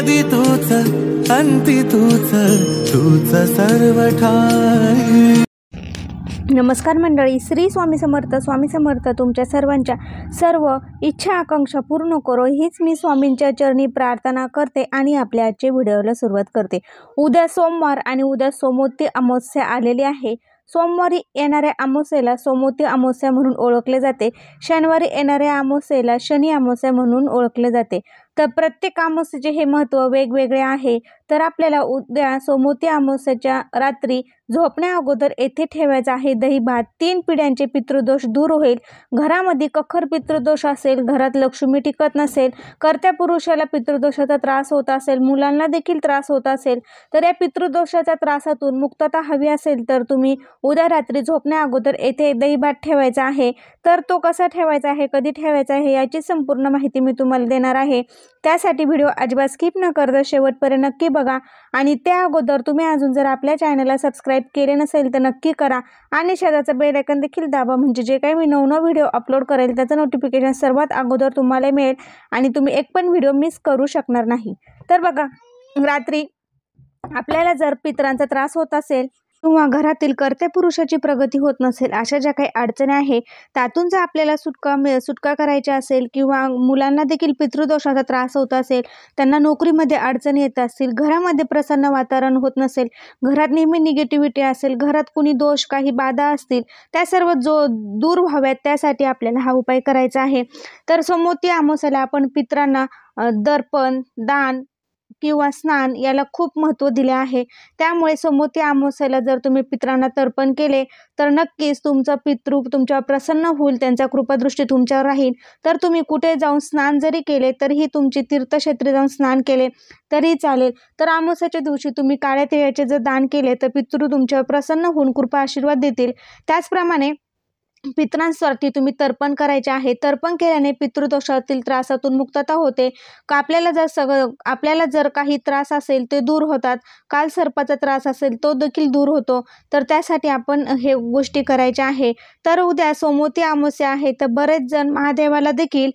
आधी तूच अंती तूच तूच सर्व नमस्कार मंडळी श्री स्वामी समर्थ स्वामी समर्थ तुमच्या सर्वांच्या सर्व इच्छा आकांक्षा पूर्ण करो हीच मी स्वामींच्या चरणी प्रार्थना करते आणि आपल्या आजच्या व्हिडिओला सुरुवात करते उद्या सोमवार आणि उद्या सोमोती अमावस्या आलेली आहे सोमवारी येणाऱ्या अमावस्येला सोमोती अमावस्या म्हणून ओळखले जाते शनिवारी येणाऱ्या अमावस्येला शनी अमावस्या म्हणून ओळखले जाते तर प्रत्येक अमावस्याचे हे महत्त्व वेगवेगळे आहे तर आपल्याला उद्या सोमवती अमावस्याच्या रात्री झोपण्या अगोदर येथे ठेवायचं आहे दही भात तीन पिढ्यांचे पितृदोष दूर होईल घरामध्ये कखर पितृदोष असेल घरात लक्ष्मी टिकत नसेल कर्त्या पुरुषाला पितृदोषाचा त्रास होत असेल मुलांना देखील त्रास होत असेल तर या पितृदोषाच्या त्रासातून मुक्तता हवी असेल तर तुम्ही उद्या रात्री झोपण्या अगोदर येथे दही भात ठेवायचा आहे तर तो कसा ठेवायचा आहे कधी ठेवायचा आहे याची संपूर्ण माहिती मी तुम्हाला देणार आहे त्यासाठी व्हिडिओ अजिबात स्किप न करता शेवटपर्यंत नक्की बघा आणि त्या अगोदर तुम्ही अजून जर आपल्या चॅनलला सबस्क्राईब केले नसेल तर नक्की करा आणि शेजारचं बेल आयकन देखील दाबा म्हणजे जे काही मी नवनव व्हिडिओ अपलोड करेल त्याचं नोटिफिकेशन सर्वात अगोदर तुम्हाला मिळेल आणि तुम्ही एक पण व्हिडिओ मिस करू शकणार नाही तर बघा रात्री आपल्याला जर पित्रांचा त्रास होत असेल किंवा घरातील कर्त्या पुरुषाची प्रगती होत नसेल अशा ज्या काही अडचणी आहे त्यातून जर आपल्याला सुटका सुटका करायची असेल किंवा मुलांना देखील पितृदोषाचा त्रास होत असेल त्यांना नोकरीमध्ये अडचणी येत असतील घरामध्ये प्रसन्न वातावरण होत नसेल घरात नेहमी निगेटिव्हिटी असेल घरात कुणी दोष काही बाधा असतील त्या सर्व जो दूर व्हाव्यात त्यासाठी आपल्याला हा उपाय करायचा आहे तर समोती आमोसाला आपण पित्रांना दर्पण दान किंवा स्नान याला खूप महत्त्व दिले आहे त्यामुळे त्या अमावस्याला जर तुम्ही पित्रांना तर्पण केले तर नक्कीच तुमचं पितृ तुमच्यावर प्रसन्न होईल त्यांचा कृपादृष्टी तुमच्यावर राहील तर तुम्ही कुठे जाऊन स्नान जरी केले तरीही तुमची तीर्थक्षेत्री जाऊन स्नान केले तरी चालेल तर अमावस्याच्या दिवशी तुम्ही काळ्या तेव्हाचे जर दान केले तर पितृ तुमच्यावर प्रसन्न होऊन कृपा आशीर्वाद देतील त्याचप्रमाणे पितरांसाठी तुम्ही तर्पण करायचे आहे तर्पण केल्याने पितृदोषातील त्रासातून मुक्तता होते का आपल्याला जर सगळं आपल्याला जर काही त्रास असेल ते दूर होतात काल सर्पाचा त्रास असेल तो देखील दूर होतो तर त्यासाठी आपण हे गोष्टी करायच्या आहे तर उद्या सोमवती अमावस्या आहे तर बरेच जण महादेवाला देखील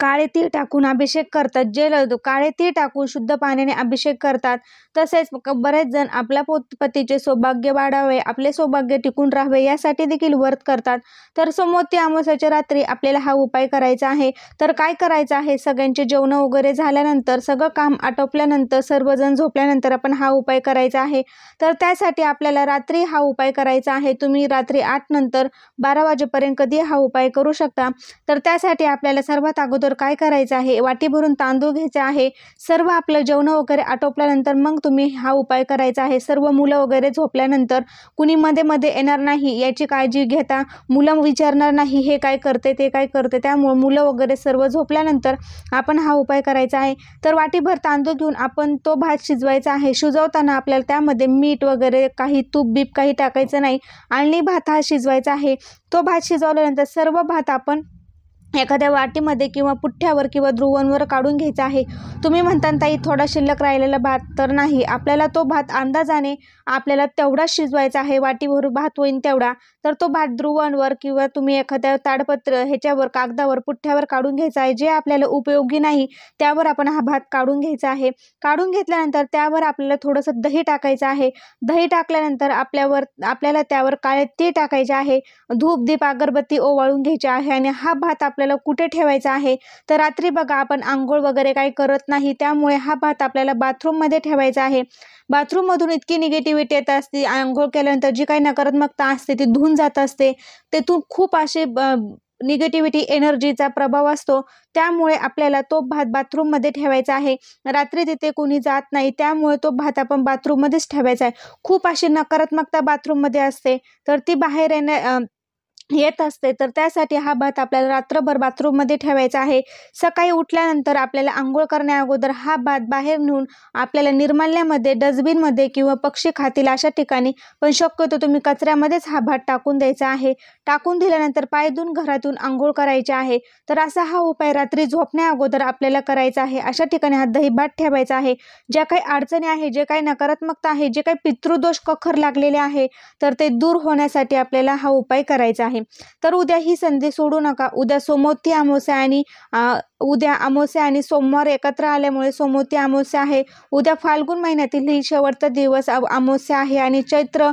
काळे तीळ टाकून अभिषेक करतात जे लडू काळे तीळ टाकून शुद्ध पाण्याने अभिषेक करतात तसेच बरेच जण आपल्या पोत पतीचे सौभाग्य वाढावे आपले सौभाग्य टिकून राहावे यासाठी देखील व्रत करतात तर समोती अमावस्याच्या रात्री आपल्याला हा उपाय करायचा आहे तर काय करायचं आहे सगळ्यांचे जेवणं वगैरे झाल्यानंतर सगळं काम आटोपल्यानंतर सर्वजण झोपल्यानंतर आपण हा उपाय करायचा आहे तर त्यासाठी आपल्याला रात्री हा उपाय करायचा आहे तुम्ही रात्री आठ नंतर बारा वाजेपर्यंत कधी हा उपाय करू शकता तर त्यासाठी आपल्याला सर्वात अगोदर काय करायचं आहे वाटी भरून तांदूळ घ्यायचे आहे सर्व आपलं जेवण वगैरे आटोपल्यानंतर मग तुम्ही हा उपाय करायचा आहे सर्व मुलं वगैरे झोपल्यानंतर कुणी मध्ये मध्ये येणार नाही याची काळजी घेता मुलं विचारणार नाही हे काय करते ते काय करते त्यामुळे मुलं वगैरे सर्व झोपल्यानंतर आपण हा उपाय करायचा आहे तर वाटीभर तांदूळ घेऊन आपण तो भात शिजवायचा आहे शिजवताना आपल्याला त्यामध्ये मीठ वगैरे काही तूप बीप काही टाकायचं नाही आणि भात हा शिजवायचा आहे तो भात शिजवल्यानंतर सर्व भात आपण एखाद्या वाटीमध्ये किंवा पुठ्ठ्यावर किंवा ध्रुवांवर काढून घ्यायचा आहे तुम्ही म्हणता ताई थोडा शिल्लक राहिलेला भात तर नाही आपल्याला तो भात अंदाजाने आपल्याला तेवढा शिजवायचा आहे वाटीवर भात होईल तेवढा तर तो भात ध्रुवांवर किंवा तुम्ही एखाद्या ताडपत्र ह्याच्यावर कागदावर पुठ्ठ्यावर काढून घ्यायचा आहे जे आपल्याला उपयोगी नाही त्यावर आपण हा भात काढून घ्यायचा आहे काढून घेतल्यानंतर त्यावर आपल्याला थोडंसं दही टाकायचं आहे दही टाकल्यानंतर आपल्यावर आपल्याला त्यावर काळे ते टाकायचे आहे धूप दीप अगरबत्ती ओवाळून घ्यायचे आहे आणि हा भात आपल्याला आपल्याला कुठे ठेवायचा आहे तर रात्री बघा आपण आंघोळ वगैरे काही करत नाही त्यामुळे हा भात आपल्याला बाथरूममध्ये ठेवायचा आहे बाथरूममधून इतकी निगेटिव्हिटी येत असते आंघोळ केल्यानंतर जी काही नकारात्मकता असते ती धुवून जात असते तेथून खूप असे निगेटिव्हिटी एनर्जीचा प्रभाव असतो त्यामुळे आपल्याला तो भात बाथरूममध्ये ठेवायचा आहे रात्री तिथे कोणी जात नाही त्यामुळे तो भात आपण बाथरूममध्येच ठेवायचा आहे खूप अशी नकारात्मकता बाथरूममध्ये असते तर ती बाहेर येण्या येत असते तर त्यासाठी हा भात आपल्याला रात्रभर बाथरूममध्ये ठेवायचा आहे सकाळी उठल्यानंतर आपल्याला आंघोळ करण्या अगोदर हा भात बाहेर नेऊन आपल्याला निर्माल्यामध्ये डस्टबिनमध्ये किंवा पक्षी खातील अशा ठिकाणी पण शक्यतो तुम्ही कचऱ्यामध्येच हा भात टाकून द्यायचा आहे टाकून दिल्यानंतर धुवून घरातून आंघोळ करायचे आहे तर असा हा उपाय रात्री झोपण्या अगोदर आपल्याला करायचा आहे अशा ठिकाणी हा दही भात ठेवायचा आहे ज्या काही अडचणी आहे जे काही नकारात्मकता आहे जे काही पितृदोष कखर लागलेले आहे तर ते दूर होण्यासाठी आपल्याला हा उपाय करायचा आहे आहे तर उद्या ही संधी सोडू नका उद्या सोमवती अमावस्या आणि उद्या अमावस्या आणि सोमवार एकत्र आल्यामुळे सोमवती अमावस्या आहे उद्या फाल्गुन महिन्यातील ही शेवटचा दिवस अमावस्या आहे आणि चैत्र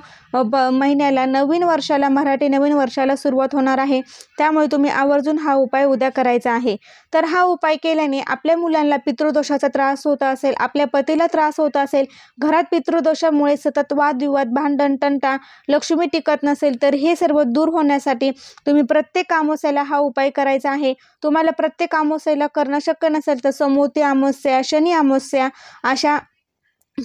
महिन्याला नवीन वर्षाला मराठी नवीन वर्षाला सुरुवात होणार आहे त्यामुळे तुम्ही आवर्जून हा उपाय उद्या करायचा आहे तर हा उपाय केल्याने आपल्या मुलांना पितृदोषाचा त्रास होत असेल आपल्या पतीला त्रास होत असेल घरात पितृदोषामुळे सतत वादविवाद भांडण तंटा लक्ष्मी टिकत नसेल तर हे सर्व दूर होण्यासाठी तुम्ही प्रत्येक अमावस्याला हा उपाय करायचा आहे तुम्हाला प्रत्येक अमावस्या अमावस्येला करणं शक्य नसेल तर समोती अमावस्या शनी अमावस्या अशा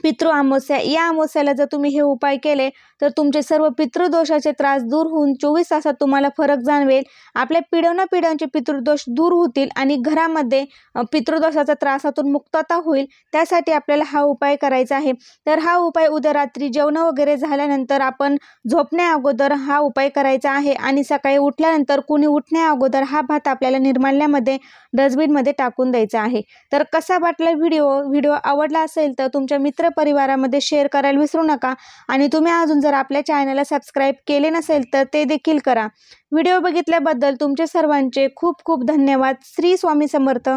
पितृ अमावस्या या अमावस्याला जर तुम्ही हे उपाय केले तर तुमचे सर्व पितृदोषाचे त्रास दूर होऊन चोवीस तासात तुम्हाला फरक जाणवेल आपल्या पिढ्याना पिढ्यांचे पितृदोष दूर होतील आणि घरामध्ये पितृदोषाचा त्रासातून मुक्तता होईल त्यासाठी आपल्याला हा उपाय करायचा आहे तर हा उपाय उद्या रात्री जेवण वगैरे झाल्यानंतर आपण झोपण्या अगोदर हा उपाय करायचा आहे आणि सकाळी उठल्यानंतर कुणी उठण्या अगोदर हा भात आपल्याला निर्माल्यामध्ये डस्टबिनमध्ये टाकून द्यायचा आहे तर कसा वाटला व्हिडिओ व्हिडिओ आवडला असेल तर तुमच्या परिवारामध्ये शेअर करायला विसरू नका आणि तुम्ही अजून जर आपल्या चॅनलला सबस्क्राईब केले नसेल तर ते देखील करा व्हिडिओ बघितल्याबद्दल तुमचे सर्वांचे खूप खूप धन्यवाद श्री स्वामी समर्थ